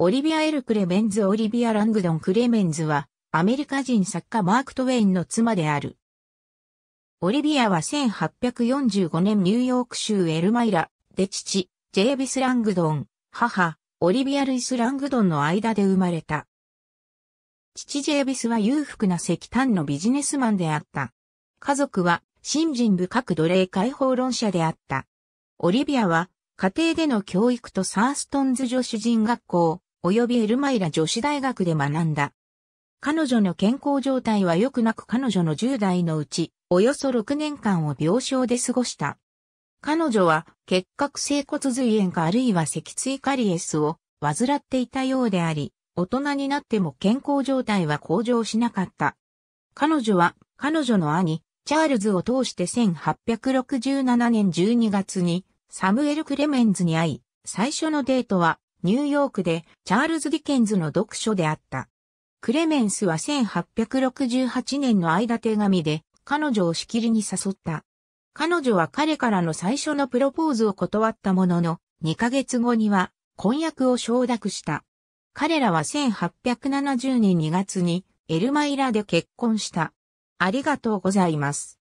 オリビア・エル・クレメンズ・オリビア・ラングドン・クレメンズは、アメリカ人作家マーク・トウェインの妻である。オリビアは1845年ニューヨーク州エルマイラで父、ジェイビス・ラングドン、母、オリビア・ルイス・ラングドンの間で生まれた。父ジェイビスは裕福な石炭のビジネスマンであった。家族は新人深く奴隷解放論者であった。オリビアは家庭での教育とサーストンズ女子人学校、及びエルマイラ女子大学で学んだ。彼女の健康状態は良くなく彼女の10代のうち、およそ6年間を病床で過ごした。彼女は結核性骨髄炎かあるいは脊椎カリエスを患っていたようであり、大人になっても健康状態は向上しなかった。彼女は彼女の兄、チャールズを通して1867年12月にサムエル・クレメンズに会い、最初のデートはニューヨークでチャールズ・ディケンズの読書であった。クレメンスは1868年の間手紙で彼女をしきりに誘った。彼女は彼からの最初のプロポーズを断ったものの、2ヶ月後には婚約を承諾した。彼らは1870年2月にエルマイラで結婚した。ありがとうございます。